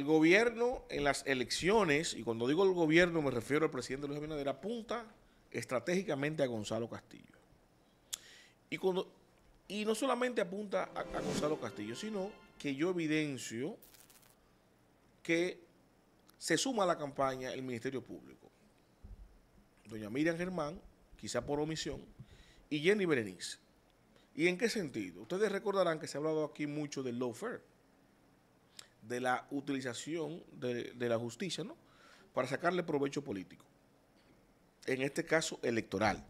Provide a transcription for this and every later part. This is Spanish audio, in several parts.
El gobierno en las elecciones, y cuando digo el gobierno me refiero al presidente Luis Abinader, apunta estratégicamente a Gonzalo Castillo. Y, cuando, y no solamente apunta a, Gonzalo Castillo, sino que yo evidencio que se suma a la campaña el Ministerio Público. Doña Miriam Germán, quizá por omisión, y Jenny Berenice. ¿Y en qué sentido? Ustedes recordarán que se ha hablado aquí mucho del fair de la utilización de, la justicia, ¿no? Para sacarle provecho político. En este caso, electoral.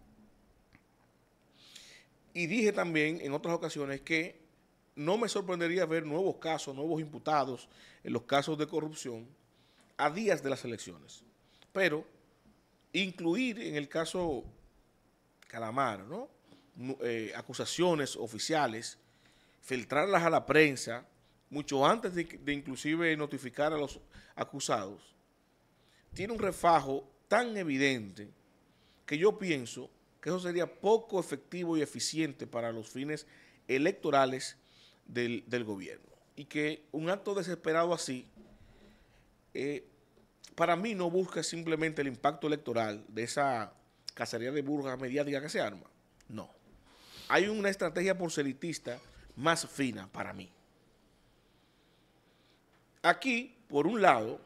Y dije también en otras ocasiones que no me sorprendería ver nuevos casos, nuevos imputados en los casos de corrupción a días de las elecciones. Pero incluir en el caso Calamar, ¿no? Eh, acusaciones oficiales, filtrarlas a la prensa, mucho antes de, inclusive notificar a los acusados, tiene un refajo tan evidente que yo pienso que eso sería poco efectivo y eficiente para los fines electorales del, gobierno. Y que un acto desesperado así, eh, para mí no busca simplemente el impacto electoral de esa cacería de burgas mediática que se arma. No. Hay una estrategia porcelitista más fina para mí. Aquí, por un lado,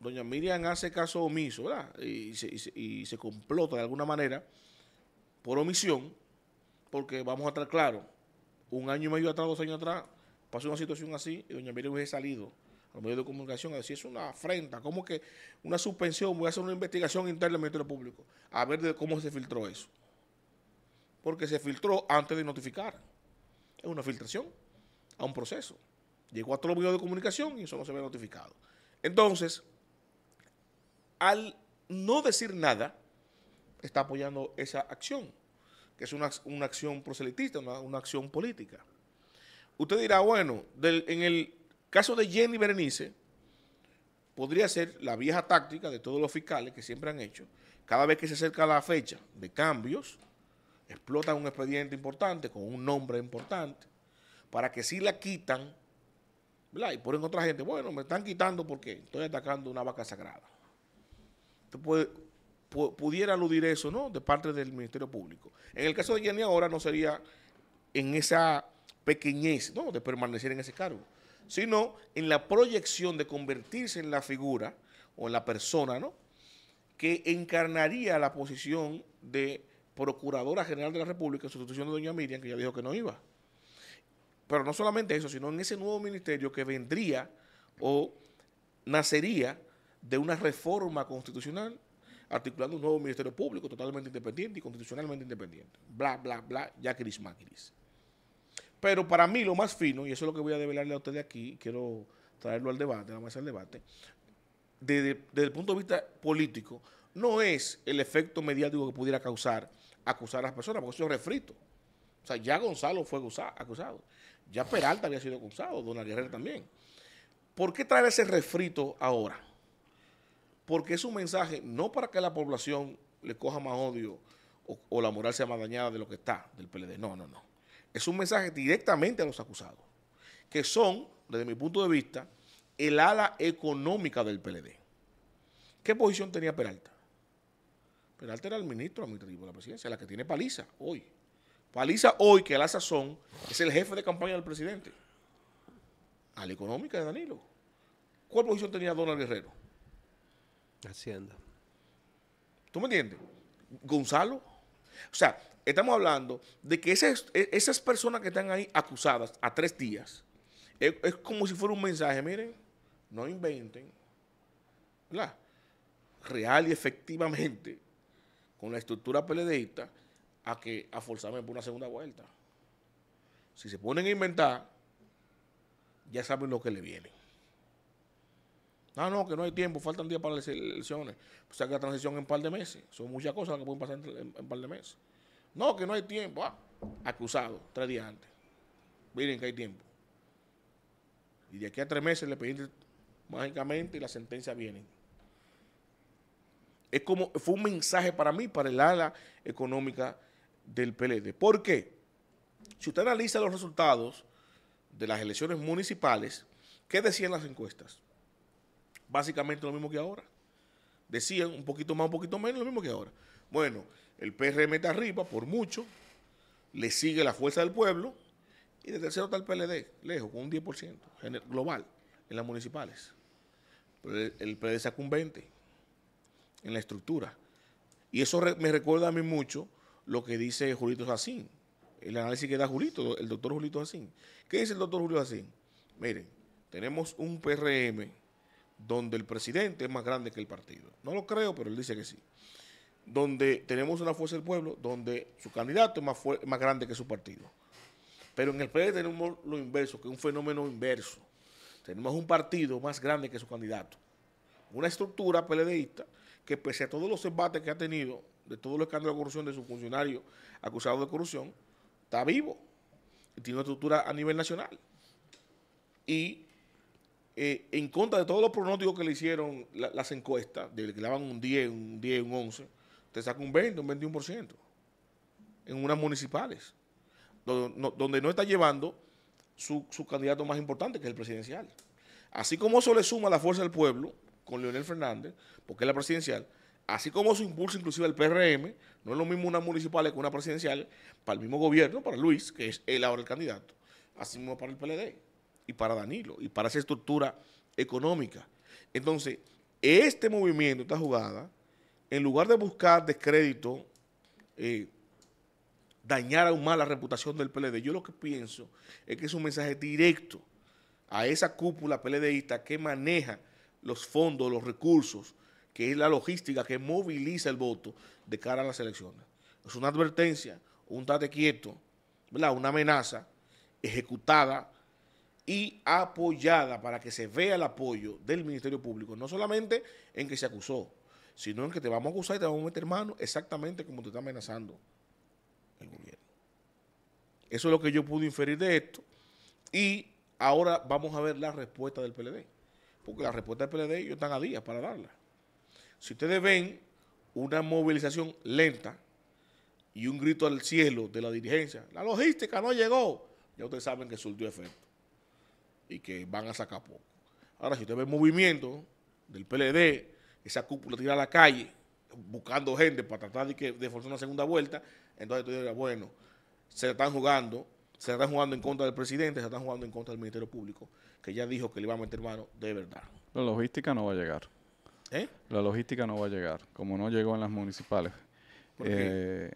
doña Miriam hace caso omiso, ¿verdad? Y se, y, complota de alguna manera por omisión, porque vamos a estar claro, un año y medio atrás, dos años atrás, pasó una situación así y doña Miriam hubiese salido a los medios de comunicación a decir, es una afrenta, como que una suspensión? Voy a hacer una investigación interna del Ministerio Público, a ver de cómo se filtró eso. Porque se filtró antes de notificar. Es una filtración a un proceso. Llegó a todos los medios de comunicación y eso no se ve notificado. Entonces, al no decir nada, está apoyando esa acción, que es una, acción proselitista, una, acción política. Usted dirá, bueno, en el caso de Jenny Berenice, podría ser la vieja táctica de todos los fiscales que siempre han hecho. Cada vez que se acerca la fecha de cambios, explotan un expediente importante con un nombre importante para que si la quitan y ponen otra gente, bueno, me están quitando porque estoy atacando una vaca sagrada. Entonces, pudiera aludir eso, ¿no? De parte del Ministerio Público. En el caso de Jenny ahora no sería en esa pequeñez, ¿no? De permanecer en ese cargo, sino en la proyección de convertirse en la figura o en la persona, ¿no? Que encarnaría la posición de Procuradora General de la República en sustitución de Doña Miriam, que ya dijo que no iba. Pero no solamente eso, sino en ese nuevo ministerio que vendría o nacería de una reforma constitucional articulando un nuevo ministerio público totalmente independiente y constitucionalmente independiente. Bla, bla, bla, ya Cris Pero para mí lo más fino, y eso es lo que voy a develarle a ustedes aquí, quiero traerlo al debate, vamos mesa al debate, desde, desde, el punto de vista político, no es el efecto mediático que pudiera causar acusar a las personas, porque eso es refrito. O sea, ya Gonzalo fue acusado. Ya Peralta había sido acusado, Don Guerrero también. ¿Por qué traer ese refrito ahora? Porque es un mensaje no para que la población le coja más odio o, o la moral sea más dañada de lo que está del PLD. No, no, no. Es un mensaje directamente a los acusados, que son, desde mi punto de vista, el ala económica del PLD. ¿Qué posición tenía Peralta? Peralta era el ministro administrativo de la presidencia, la que tiene paliza hoy. Paliza hoy, que a la sazón es el jefe de campaña del presidente. A la económica de Danilo. ¿Cuál posición tenía Donald Guerrero? Hacienda. ¿Tú me entiendes? Gonzalo. O sea, estamos hablando de que esas, e, personas que están ahí acusadas a tres días, e, es, como si fuera un mensaje, miren, no inventen, ¿verdad? Real y efectivamente, con la estructura peledeísta, a que a forzarme por una segunda vuelta. Si se ponen a inventar, ya saben lo que le viene. No, ah, no, que no hay tiempo, faltan días para las elecciones. O sea que la transición en un par de meses. Son muchas cosas que pueden pasar en un par de meses. No, que no hay tiempo. Ah, acusado, tres días antes. Miren que hay tiempo. Y de aquí a tres meses le pedí mágicamente y la sentencia viene. Es como, fue un mensaje para mí, para el ala económica del PLD. ¿Por qué? Si usted analiza los resultados de las elecciones municipales, ¿qué decían las encuestas? Básicamente lo mismo que ahora. Decían un poquito más, un poquito menos, lo mismo que ahora. Bueno, el PRM está arriba por mucho, le sigue la fuerza del pueblo y de tercero está el PLD, lejos, con un 10% global en las municipales. el, PLD sacó un en la estructura. Y eso me recuerda a mí mucho lo que dice Julito Jacín, el análisis que da Julito, el doctor Julito Jacín. ¿Qué dice el doctor Julio Jacín? Miren, tenemos un PRM donde el presidente es más grande que el partido. No lo creo, pero él dice que sí. Donde tenemos una fuerza del pueblo, donde su candidato es más, grande que su partido. Pero en el PRD tenemos lo inverso, que es un fenómeno inverso. Tenemos un partido más grande que su candidato. Una estructura PLDista que pese a todos los embates que ha tenido de todos los escándalo de corrupción de sus funcionarios acusados de corrupción, está vivo. Y tiene una estructura a nivel nacional. Y eh, en contra de todos los pronósticos que le hicieron las encuestas, de que le daban un 10, un 10, un 11, te saca un 20, un 21% en unas municipales, donde no, está llevando su, su, candidato más importante, que es el presidencial. Así como eso le suma la fuerza del pueblo con Leonel Fernández, porque es la presidencial, así como su impulso inclusive al PRM, no es lo mismo una municipal que una presidencial, para el mismo gobierno, para Luis, que es él ahora el candidato, así mismo para el PLD y para Danilo y para esa estructura económica. Entonces, este movimiento, esta jugada, en lugar de buscar descrédito, eh, dañar aún más la reputación del PLD, yo lo que pienso es que es un mensaje directo a esa cúpula PLDista que maneja los fondos, los recursos, que es la logística que moviliza el voto de cara a las elecciones. Es una advertencia, un tate quieto, ¿verdad? una amenaza ejecutada y apoyada para que se vea el apoyo del Ministerio Público, no solamente en que se acusó, sino en que te vamos a acusar y te vamos a meter mano exactamente como te está amenazando el gobierno. Eso es lo que yo pude inferir de esto y ahora vamos a ver la respuesta del PLD, porque la respuesta del PLD ellos están a días para darla. Si ustedes ven una movilización lenta y un grito al cielo de la dirigencia, la logística no llegó, ya ustedes saben que surtió efecto y que van a sacar poco. Ahora, si usted ve movimiento del PLD, esa cúpula tira a la calle buscando gente para tratar de, que, de forzar una segunda vuelta, entonces tú dirás, bueno, se están jugando, se están jugando en contra del presidente, se están jugando en contra del Ministerio Público, que ya dijo que le iba a meter mano de verdad. La logística no va a llegar. ¿Eh? La logística no va a llegar, como no llegó en las municipales. ¿Por eh,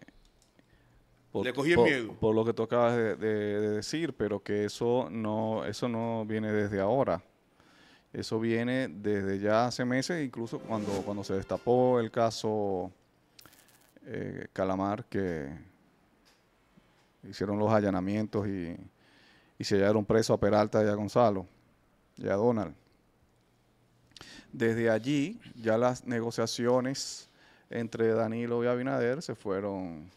cogí miedo. Por lo que tú acabas de, decir, pero que eso no, eso no viene desde ahora. Eso viene desde ya hace meses, incluso cuando, cuando se destapó el caso eh, Calamar, que hicieron los allanamientos y, y se hallaron preso a Peralta y a Gonzalo y a Donald. Desde allí ya las negociaciones entre Danilo y Abinader se fueron,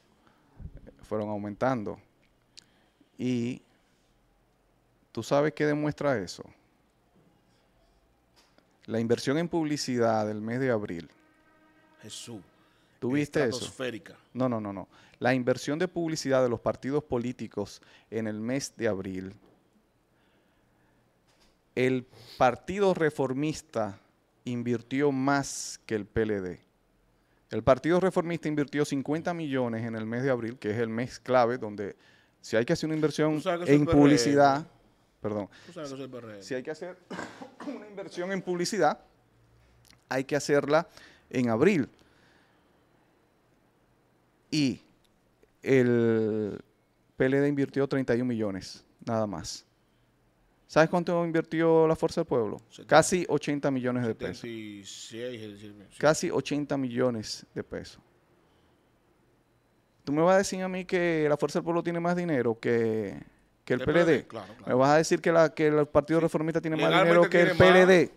fueron aumentando. Y tú sabes qué demuestra eso. La inversión en publicidad del mes de abril. Jesús. ¿Tuviste eso? No, no, no, no. La inversión de publicidad de los partidos políticos en el mes de abril. El Partido Reformista invirtió más que el PLD. El Partido Reformista invirtió 50 millones en el mes de abril, que es el mes clave donde si hay que hacer una inversión en publicidad, perdón, si hay que hacer una inversión en publicidad, hay que hacerla en abril. Y el PLD invirtió 31 millones, nada más. ¿Sabes cuánto invirtió la Fuerza del Pueblo? Casi 80 millones de pesos. Casi 80 millones de pesos. ¿Tú me vas a decir a mí que la Fuerza del Pueblo tiene más dinero que, el, PLD? ¿Me vas a decir que, la, que el Partido Reformista tiene más dinero que el PLD?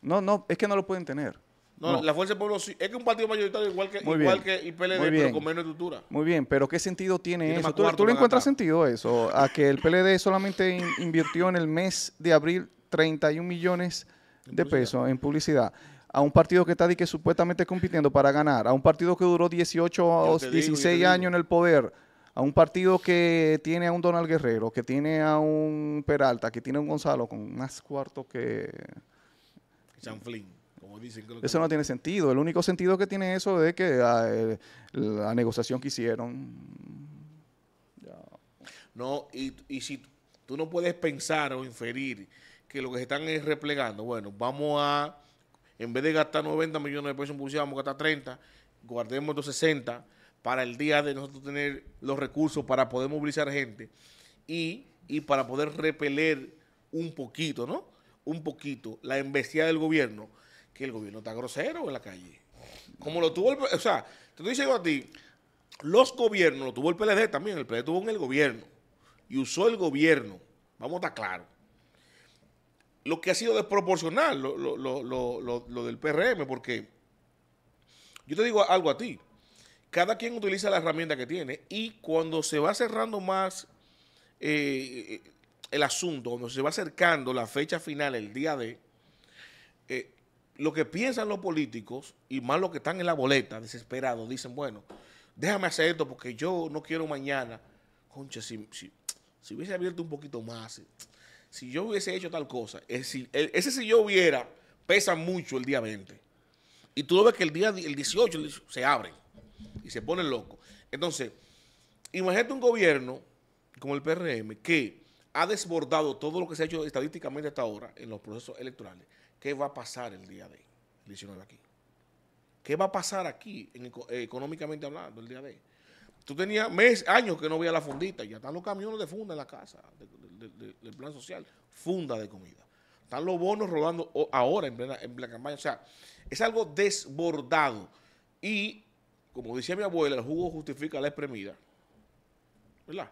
No, no, es que no lo pueden tener. No, la Fuerza del Pueblo Es que un partido mayoritario igual que, igual que el PLD, pero con menos estructura. Muy bien, pero ¿qué sentido tiene, eso? ¿Tú, le encuentras sentido eso? A que el PLD solamente invirtió en el mes de abril 31 millones de pesos en publicidad. A un partido que está que supuestamente compitiendo para ganar. A un partido que duró 18 o 16 años en el poder. A un partido que tiene a un Donald Guerrero, que tiene a un Peralta, que tiene a un Gonzalo con más cuarto que. Chanflín. Eso no tiene sentido. El único sentido que tiene eso es que ah, eh, la, negociación que hicieron. No, y, si tú no puedes pensar o inferir que lo que se están es replegando, bueno, vamos a, en vez de gastar 90 millones de pesos en publicidad, vamos a gastar 30, guardemos los 60 para el día de nosotros tener los recursos para poder movilizar gente y, y para poder repeler un poquito, ¿no? Un poquito la embestida del gobierno que el gobierno está grosero en la calle. Como lo tuvo el... O sea, te estoy a ti, los gobiernos, lo tuvo el PLD también, el PLD tuvo en el gobierno y usó el gobierno, vamos a estar claros. Lo que ha sido desproporcional lo, del PRM, porque yo te digo algo a ti, cada quien utiliza la herramienta que tiene y cuando se va cerrando más eh, eh, el asunto, cuando se va acercando la fecha final, el día de, eh, lo que piensan los políticos, y más los que están en la boleta, desesperados, dicen, bueno, déjame hacer esto porque yo no quiero mañana. Concha, si, si, hubiese abierto un poquito más, eh, si, yo hubiese hecho tal cosa, ese, si yo hubiera, pesa mucho el día 20. Y tú lo ves que el día el 18 se abre y se pone loco. Entonces, imagínate un gobierno como el PRM que ha desbordado todo lo que se ha hecho estadísticamente hasta ahora en los procesos electorales qué va a pasar el día de el aquí. ¿Qué va a pasar aquí, eh, económicamente hablando, el día de hoy? Tú tenías meses, años que no veías la fundita, ya están los camiones de funda en la casa, del plan social, funda de comida. Están los bonos rodando ahora en plena, campaña. O sea, es algo desbordado. Y, como decía mi abuela, el jugo justifica la espremida. ¿Verdad?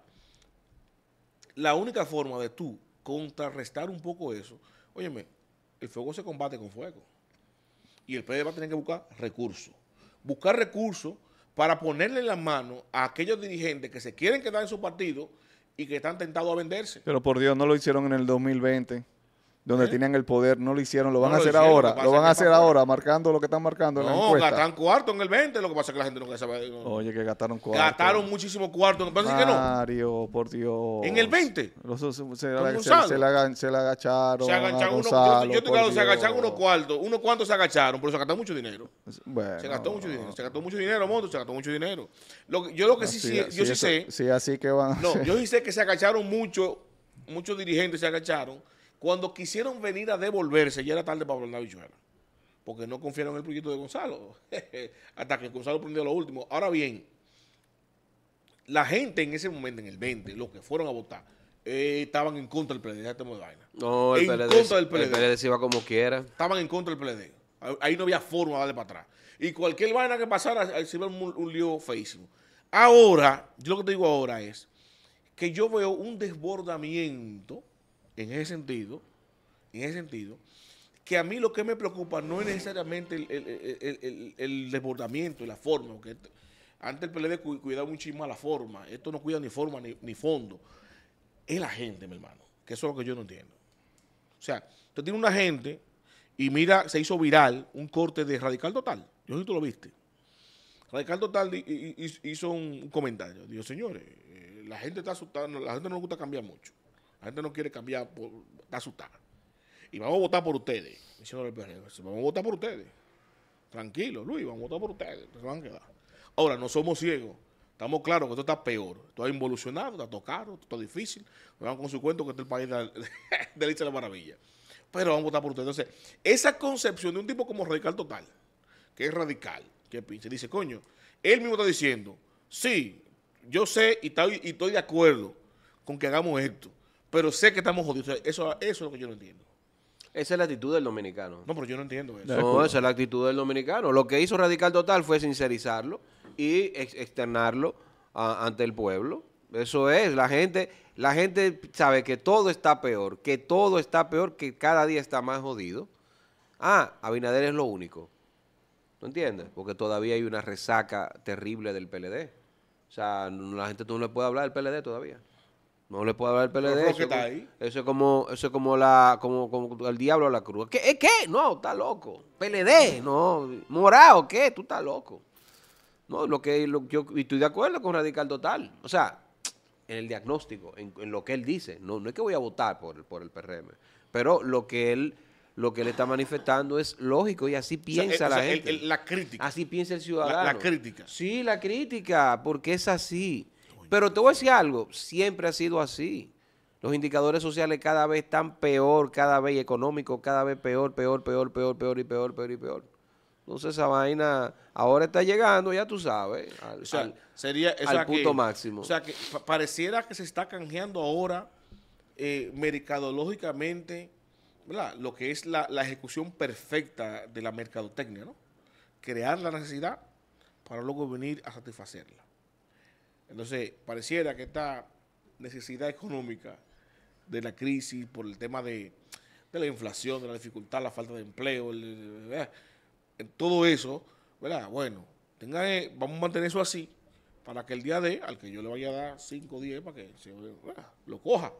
La única forma de tú contrarrestar un poco eso, óyeme, el fuego se combate con fuego. Y el PD va a tener que buscar recursos. Buscar recursos para ponerle la mano a aquellos dirigentes que se quieren quedar en su partido y que están tentados a venderse. Pero por Dios, no lo hicieron en el 2020 donde ¿Eh? tenían el poder, no lo hicieron, lo van a hacer ahora, lo, van a hacer ahora, marcando lo que están marcando. No, en la encuesta. gastaron cuarto en el 20, lo que pasa es que la gente no quiere saber. Oye, que gastaron cuarto. Gastaron muchísimo cuarto, no pasa que no. Mario, por Dios. ¿En el 20? se, se, se, la, se, la, agacharon. Se agacharon unos, cuartos. yo se agacharon unos cuartos, unos cuantos se agacharon, pero se gastó mucho dinero. Bueno, se gastó mucho dinero, se gastó mucho dinero, monto se gastó mucho dinero. yo lo que sí, sí, yo sí sé. Sí, así que van. No, yo sí sé que se agacharon mucho, muchos dirigentes se agacharon cuando quisieron venir a devolverse, ya era tarde para la Bichuela, porque no confiaron en el proyecto de Gonzalo, hasta que Gonzalo prendió lo último. Ahora bien, la gente en ese momento, en el 20, los que fueron a votar, eh, estaban en contra del PLD, este de vaina. No, el en PLD, contra del El PLD iba como quiera. Estaban en contra del PLD. Ahí no había forma de darle para atrás. Y cualquier vaina que pasara, se iba un, un lío feísimo. Ahora, yo lo que te digo ahora es que yo veo un desbordamiento en ese sentido, en ese sentido, que a mí lo que me preocupa no es necesariamente el, el, desbordamiento y la forma, porque antes el PLD cuidaba un a la forma, esto no cuida ni forma ni, fondo. Es la gente, mi hermano, que eso es lo que yo no entiendo. O sea, usted tiene una gente y mira, se hizo viral un corte de Radical Total. Yo sé si tú lo viste. Radical Total hizo un comentario. Dijo, señores, eh, la gente está asustada, la gente no le gusta cambiar mucho. La gente no quiere cambiar, por, asustar Y vamos a votar por ustedes. vamos a votar por ustedes. Tranquilo, Luis, vamos a votar por ustedes. Ahora, no somos ciegos. Estamos claros que esto está peor. Esto ha involucionado, está tocado, esto está difícil. Me con su cuento que este es el país de la, de la, maravilla. Pero vamos a votar por ustedes. Entonces, esa concepción de un tipo como radical total, que es radical, que pinche, dice, coño, él mismo está diciendo, sí, yo sé y estoy de acuerdo con que hagamos esto pero sé que estamos jodidos. Eso, es lo que yo no entiendo. Esa es la actitud del dominicano. No, pero yo no entiendo eso. No, esa es la actitud del dominicano. Lo que hizo Radical Total fue sincerizarlo y externarlo ante el pueblo. Eso es, la gente, la gente sabe que todo está peor, que todo está peor, que cada día está más jodido. Ah, Abinader es lo único. ¿No entiendes? Porque todavía hay una resaca terrible del PLD. O sea, la gente no le puede hablar del PLD todavía. No le puedo hablar al PLD. Eso, es como, eso es como la, el diablo a la cruz. ¿Qué? Eh, no, está loco. PLD, no. Morado, ¿qué? Tú estás loco. No, lo que lo, yo y estoy de acuerdo con Radical Total. O sea, en el diagnóstico, en, lo que él dice. No, no es que voy a votar por, por el PRM. Pero lo que él lo que está manifestando es lógico y así piensa eh, la gente. la crítica. Así piensa el ciudadano. la crítica. Sí, la crítica, porque es así. Pero te voy a decir algo, siempre ha sido así. Los indicadores sociales cada vez están peor, cada vez económicos, cada vez peor, peor, peor, peor, peor y peor, peor y peor. Entonces esa vaina ahora está llegando, ya tú sabes, o sería, el al punto máximo. O sea, que pareciera que se está canjeando ahora eh, mercadológicamente lo que es la, la ejecución perfecta de la mercadotecnia, ¿no? Crear la necesidad para luego venir a satisfacerla. Entonces, pareciera que esta necesidad económica de la crisis por el tema de, la inflación, de la dificultad, la falta de empleo, en todo eso, ¿verdad? Bueno, tenga, eh, vamos a mantener eso así para que el día de, al que yo le vaya a dar 5 o 10, para que lo coja.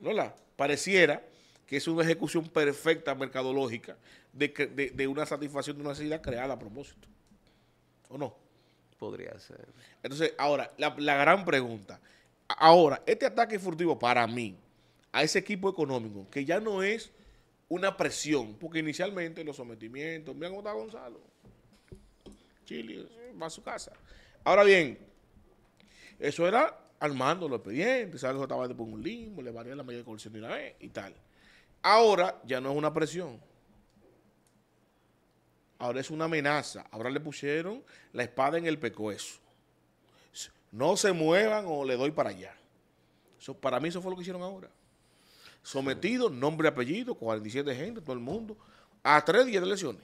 la? Pareciera que es una ejecución perfecta mercadológica de, de una satisfacción de una necesidad creada a propósito. ¿O no? Podría ser. Entonces, ahora, la, gran pregunta. Ahora, este ataque furtivo para mí, a ese equipo económico, que ya no es una presión, porque inicialmente los sometimientos, mira cómo está Gonzalo. Chile, va a su casa. Ahora bien, eso era armando los expedientes, ¿sabes? Eso estaba después un limbo, le varía la de colección de una vez y tal. Ahora ya no es una presión ahora es una amenaza. Ahora le pusieron la espada en el pecueso. No se muevan o le doy para allá. Eso, para mí eso fue lo que hicieron ahora. Sometido, nombre, apellido, 47 gente, todo el mundo, a tres días de elecciones.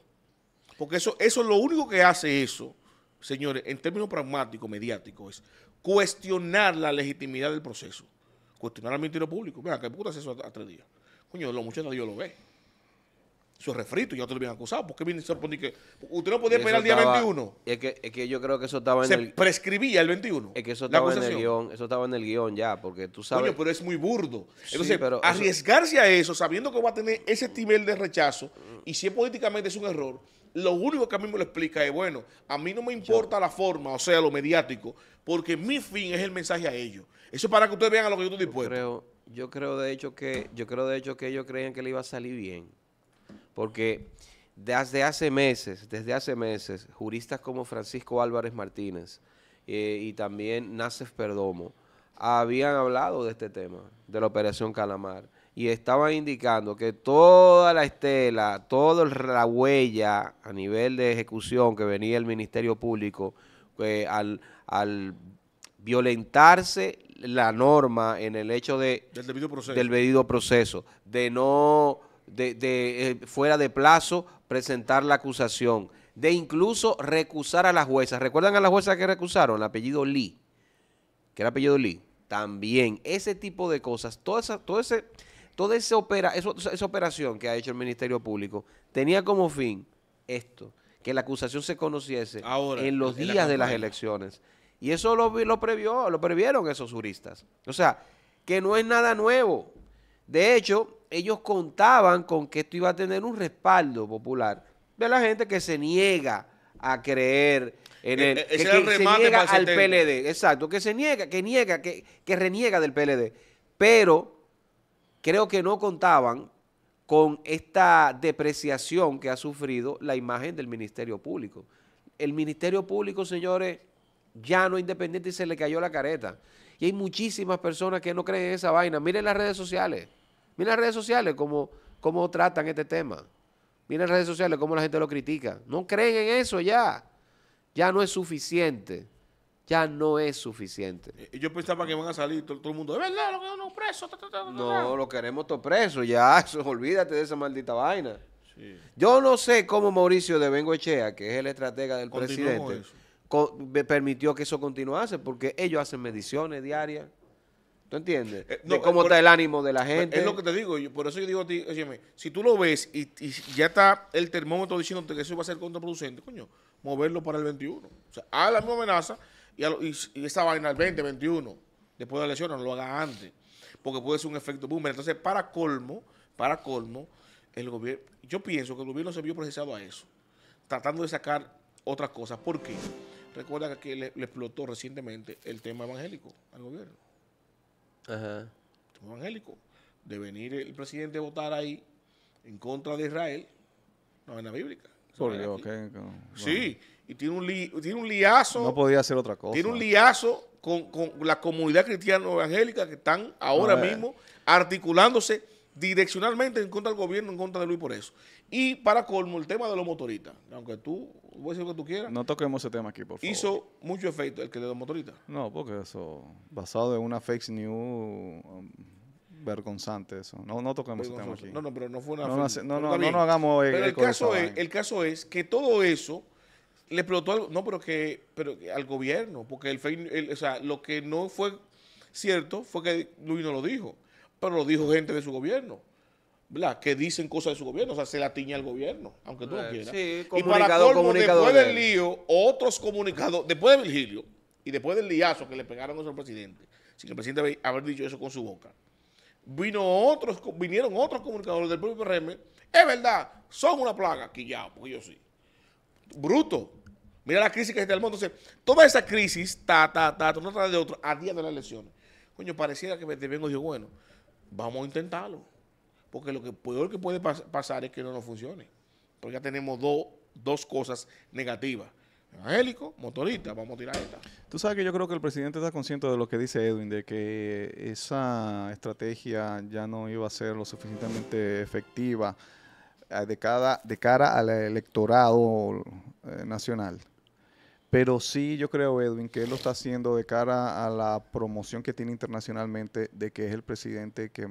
Porque eso, eso lo único que hace eso, señores, en términos pragmáticos, mediáticos, es cuestionar la legitimidad del proceso. Cuestionar al Ministerio Público. Mira, ¿qué puta hace eso a, tres días? Coño, los muchachos Dios lo ve su es refrito, ya te lo habían acusado. ¿Por qué viene que usted no podía esperar el día 21? Es que, yo creo que eso estaba en Se el... prescribía el 21. Es que eso estaba en el guión, eso estaba en el guión ya, porque tú sabes... pero es muy burdo. Entonces, pero arriesgarse a eso, sabiendo que va a tener ese nivel de rechazo, y si es políticamente es un error, lo único que a mí me lo explica es, bueno, a mí no me importa la forma, o sea, lo mediático, porque mi fin es el mensaje a ellos. Eso es para que ustedes vean a lo que yo estoy dispuesto. Yo creo, yo creo de hecho que, yo creo de hecho que ellos creían que le iba a salir bien porque desde hace meses, desde hace meses, juristas como Francisco Álvarez Martínez eh, y también Nacef Perdomo habían hablado de este tema, de la operación Calamar, y estaban indicando que toda la estela, toda la huella a nivel de ejecución que venía el Ministerio Público eh, al, violentarse la norma en el hecho de, del, debido proceso. Del debido proceso de no de, eh, fuera de plazo presentar la acusación, de incluso recusar a las juezas ¿Recuerdan a las juezas que recusaron? El apellido Lee, que era apellido Lee. También, ese tipo de cosas, toda esa, ese, toda esa, opera, esa operación que ha hecho el Ministerio Público tenía como fin esto, que la acusación se conociese Ahora, en los días de las elecciones. Y eso lo, lo previó, lo previeron esos juristas. O sea, que no es nada nuevo. De hecho, ellos contaban con que esto iba a tener un respaldo popular de la gente que se niega a creer en e, el, e, que, se niega al PLD, exacto, que se niega, que niega, que, que reniega del PLD, pero creo que no contaban con esta depreciación que ha sufrido la imagen del Ministerio Público. El Ministerio Público, señores, ya no es independiente y se le cayó la careta. Y hay muchísimas personas que no creen en esa vaina. Miren las redes sociales. Mira las redes sociales cómo, cómo tratan este tema. Mira las redes sociales cómo la gente lo critica. No creen en eso ya. Ya no es suficiente. Ya no es suficiente. Yo eh, pensaba que van a salir todo, el mundo. Es verdad, lo queremos preso. no, lo queremos todos preso. Ya, olvídate de esa maldita vaina. Yo no sé cómo Mauricio de Bengoechea, que es el estratega del presidente, permitió que eso continuase, porque ellos hacen mediciones diarias ¿Tú entiendes? Eh, no, de cómo eh, está el ánimo de la gente. Es lo que te digo, por eso yo digo a ti, si tú lo ves y, ya está el termómetro diciéndote que eso va a ser contraproducente, coño, moverlo para el 21. O sea, haga la misma amenaza y, a y, esa vaina al 20, 21, después de la elección, no lo haga antes, porque puede ser un efecto boomer. Entonces, para colmo, para colmo, el gobierno, yo pienso que el gobierno se vio procesado a eso, tratando de sacar otras cosas. ¿Por qué? Recuerda que le explotó recientemente el tema evangélico al gobierno. Ajá. evangélico, de venir el presidente a votar ahí en contra de Israel, no es una bíblica. Sí, y tiene un, tiene un liazo. No podía hacer otra cosa. Tiene un liazo con, la comunidad cristiana evangélica que están ahora eh. mismo articulándose direccionalmente en contra del gobierno, en contra de Luis por eso. Y para colmo, el tema de los motoristas. Aunque tú lo que tú No toquemos ese tema aquí, por favor. Hizo mucho efecto el que le dio Motorita. No, porque eso, basado en una fake news um, vergonzante eso. No, no toquemos ese tema aquí. No, no, pero no fue una fake, no, no, no, no, hagamos... El, pero el, caso, es, el caso es que todo eso le explotó al, no, pero que, pero al gobierno, porque el, fake, o sea, lo que no fue cierto fue que Luis no lo dijo, pero lo dijo gente de su gobierno que dicen cosas de su gobierno, o sea, se la tiñe al gobierno, aunque tú no eh, quieras. y para colmo, después del lío, otros comunicados, después de Virgilio y después del liazo que le pegaron a nuestro presidente, sin que el presidente haber dicho eso con su boca, vino otros, vinieron otros comunicadores del propio PRM, es verdad, son una plaga, ya porque yo sí. Bruto. Mira la crisis que está el mundo. Entonces, toda esa crisis, ta, ta, ta, de otro, a día de las elecciones. Coño, pareciera que me vengo y digo, bueno, vamos a intentarlo porque lo que peor que puede pasar es que no nos funcione. Porque ya tenemos dos cosas negativas. Evangélico, motorista, vamos a tirar esta. Tú sabes que yo creo que el presidente está consciente de lo que dice Edwin, de que esa estrategia ya no iba a ser lo suficientemente efectiva eh, de, de cara al electorado eh, nacional. Pero sí, yo creo, Edwin, que él lo está haciendo de cara a la promoción que tiene internacionalmente de que es el presidente que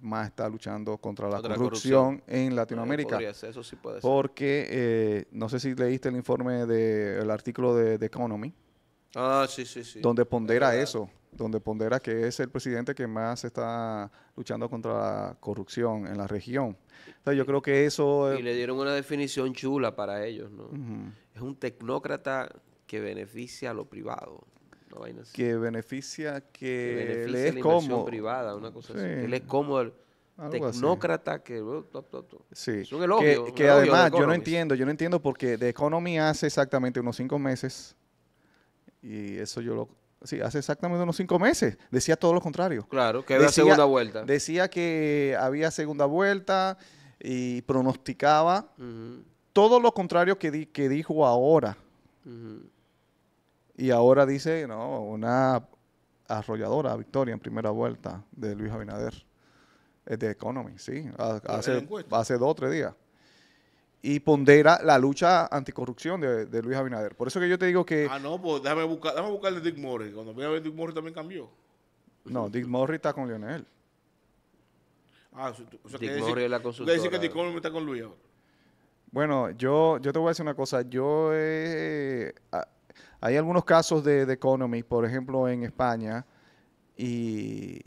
más está luchando contra la, corrupción, en Latinoamérica. Porque eh, no sé si leíste el informe del artículo de, de, Economy. Ah, sí, sí, sí. Donde pondera eso, donde pondera que es el presidente que más está luchando contra la corrupción en la región. Entonces yo creo que eso... y le dieron una definición chula para ellos, ¿no? Es un tecnócrata que beneficia a lo privado. Que beneficia que, le es como privada, una cosa así. le es cómodo el tecnócrata que... Uh, es un elogio. Que, además yo no entiendo, yo no entiendo porque de economía hace exactamente unos cinco meses y eso yo lo sí, hace exactamente unos cinco meses, decía todo lo contrario. Claro, que había segunda vuelta. Decía que había segunda vuelta y pronosticaba todo lo contrario que, que dijo ahora. Y ahora dice, no, una arrolladora victoria en primera vuelta de Luis Abinader. Es de Economy, sí. Hace, hace dos o tres días. Y pondera la lucha anticorrupción de, de, Luis Abinader. Por eso que yo te digo que... Ah, no, pues déjame, buscar, déjame buscarle Dick Morris. Cuando voy a ver Dick Morris también cambió. No, Dick Morris está con Lionel. Ah, o sea, Dick Morris la que Dick Morris está con Luis ahora? Bueno, yo, yo te voy a decir una cosa. Yo he... Eh, hay algunos casos de, de Economy, por ejemplo, en España y,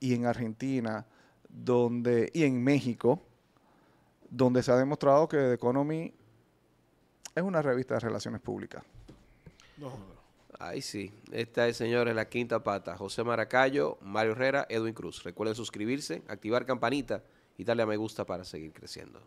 en Argentina y en México, donde se ha demostrado que The Economy es una revista de relaciones públicas. No, Ahí sí. Esta es, señores, la quinta pata. José Maracayo, Mario Herrera, Edwin Cruz. Recuerden suscribirse, activar campanita y darle a me gusta para seguir creciendo.